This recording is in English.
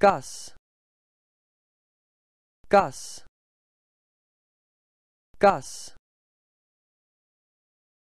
Gas Gas Gas